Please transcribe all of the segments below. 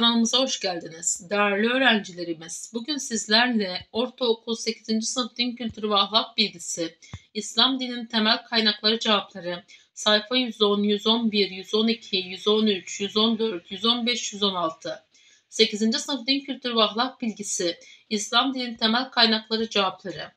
kanalımıza hoş geldiniz. Değerli öğrencilerimiz, bugün sizlerle ortaokul 8. sınıf din kültürü ve ahlak bilgisi, İslam dininin temel kaynakları cevapları, sayfa 110, 111, 112, 113, 114, 115, 116. 8. sınıf din kültürü ve ahlak bilgisi, İslam dininin temel kaynakları cevapları.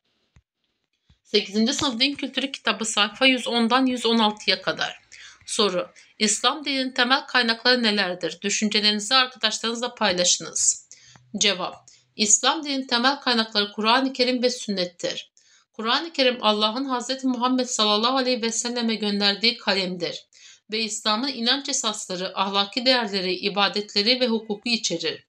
8. sınıf din kültürü kitabı sayfa 110'dan 116'ya kadar. Soru. İslam dininin temel kaynakları nelerdir? Düşüncelerinizi arkadaşlarınızla paylaşınız. Cevap İslam dininin temel kaynakları Kur'an-ı Kerim ve sünnettir. Kur'an-ı Kerim Allah'ın Hz. Muhammed sallallahu aleyhi ve selleme gönderdiği kalemdir ve İslam'ın inanç esasları, ahlaki değerleri, ibadetleri ve hukuku içerir.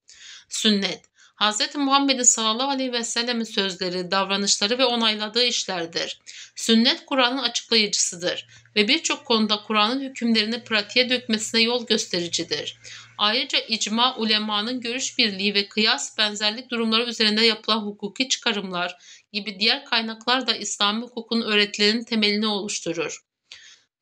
Sünnet Hz. Muhammed'in sallallahu aleyhi ve sellemin sözleri, davranışları ve onayladığı işlerdir. Sünnet Kur'an'ın açıklayıcısıdır ve birçok konuda Kur'an'ın hükümlerini pratiğe dökmesine yol göstericidir. Ayrıca icma, ulemanın görüş birliği ve kıyas benzerlik durumları üzerinde yapılan hukuki çıkarımlar gibi diğer kaynaklar da İslami hukukun öğretilerinin temelini oluşturur.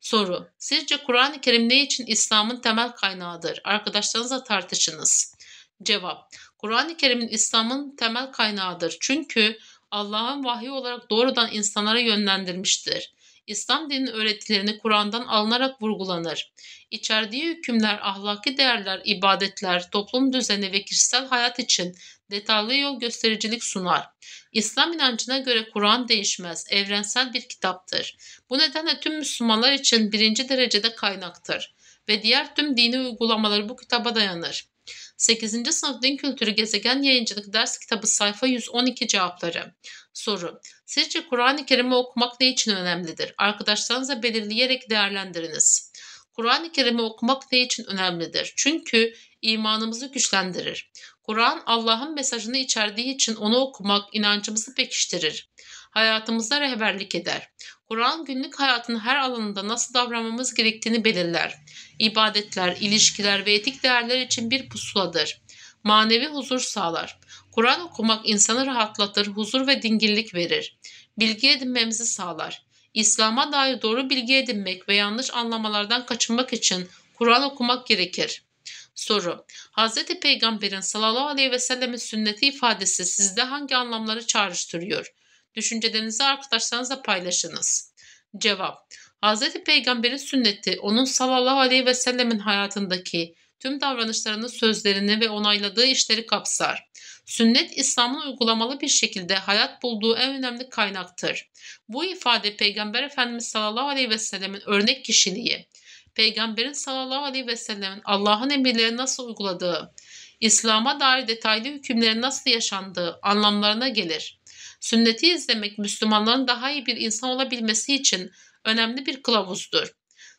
Soru. Sizce Kur'an-ı Kerim ne için İslam'ın temel kaynağıdır? Arkadaşlarınızla tartışınız. Cevap. Kur'an-ı Kerim'in İslam'ın temel kaynağıdır. Çünkü Allah'ın vahiy olarak doğrudan insanlara yönlendirmiştir. İslam dininin öğretilerini Kur'an'dan alınarak vurgulanır. İçerdiği hükümler, ahlaki değerler, ibadetler, toplum düzeni ve kişisel hayat için detaylı yol göstericilik sunar. İslam inancına göre Kur'an değişmez, evrensel bir kitaptır. Bu nedenle tüm Müslümanlar için birinci derecede kaynaktır ve diğer tüm dini uygulamaları bu kitaba dayanır. 8. sınıf din kültürü gezegen yayıncılık ders kitabı sayfa 112 cevapları. Soru. Sizce Kur'an-ı Kerim'i okumak ne için önemlidir? Arkadaşlarınıza belirleyerek değerlendiriniz. Kur'an-ı Kerim'i okumak ne için önemlidir? Çünkü imanımızı güçlendirir. Kur'an Allah'ın mesajını içerdiği için onu okumak inancımızı pekiştirir hayatımıza rehberlik eder. Kur'an günlük hayatın her alanında nasıl davranmamız gerektiğini belirler. İbadetler, ilişkiler ve etik değerler için bir pusuladır. Manevi huzur sağlar. Kur'an okumak insanı rahatlatır, huzur ve dinginlik verir. Bilgi edinmemizi sağlar. İslam'a dair doğru bilgi edinmek ve yanlış anlamalardan kaçınmak için Kur'an okumak gerekir. Soru. Hz. Peygamber'in sallallahu aleyhi ve sellemin sünneti ifadesi sizde hangi anlamları çağrıştırıyor? Düşüncelerinizi arkadaşlarınızla paylaşınız. Cevap Hz. Peygamber'in sünneti onun sallallahu aleyhi ve sellemin hayatındaki tüm davranışlarını, sözlerini ve onayladığı işleri kapsar. Sünnet İslam'ın uygulamalı bir şekilde hayat bulduğu en önemli kaynaktır. Bu ifade Peygamber Efendimiz sallallahu aleyhi ve sellemin örnek kişiliği, Peygamberin sallallahu aleyhi ve sellemin Allah'ın emirlerini nasıl uyguladığı, İslam'a dair detaylı hükümlerin nasıl yaşandığı anlamlarına gelir. Sünneti izlemek Müslümanların daha iyi bir insan olabilmesi için önemli bir kılavuzdur.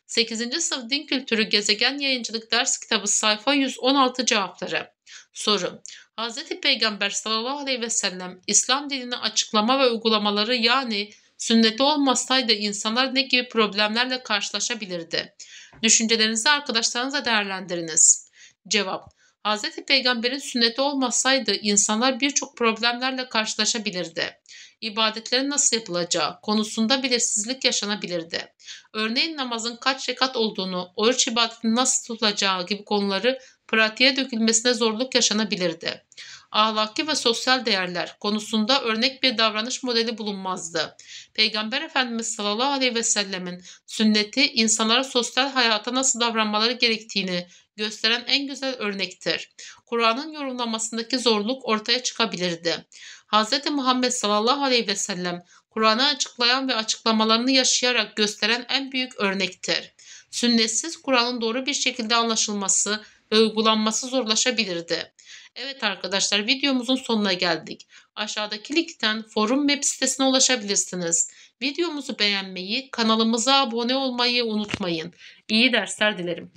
8. Sınıf Din Kültürü Gezegen Yayıncılık Ders Kitabı sayfa 116 cevapları. Soru. Hz. Peygamber sallallahu aleyhi ve sellem İslam dinini açıklama ve uygulamaları yani sünneti olmasaydı insanlar ne gibi problemlerle karşılaşabilirdi? Düşüncelerinizi arkadaşlarınıza değerlendiriniz. Cevap. Hz. Peygamber'in sünneti olmasaydı insanlar birçok problemlerle karşılaşabilirdi. İbadetlerin nasıl yapılacağı konusunda belirsizlik yaşanabilirdi. Örneğin namazın kaç rekat olduğunu, oruç ibadetini nasıl tutulacağı gibi konuları pratiğe dökülmesine zorluk yaşanabilirdi. Ahlaki ve sosyal değerler konusunda örnek bir davranış modeli bulunmazdı. Peygamber Efendimiz sallallahu aleyhi ve sellemin sünneti insanlara sosyal hayata nasıl davranmaları gerektiğini gösteren en güzel örnektir. Kur'an'ın yorumlamasındaki zorluk ortaya çıkabilirdi. Hz. Muhammed sallallahu aleyhi ve sellem Kur'an'ı açıklayan ve açıklamalarını yaşayarak gösteren en büyük örnektir. Sünnetsiz Kur'an'ın doğru bir şekilde anlaşılması ve uygulanması zorlaşabilirdi. Evet arkadaşlar videomuzun sonuna geldik. Aşağıdaki linkten forum web sitesine ulaşabilirsiniz. Videomuzu beğenmeyi, kanalımıza abone olmayı unutmayın. İyi dersler dilerim.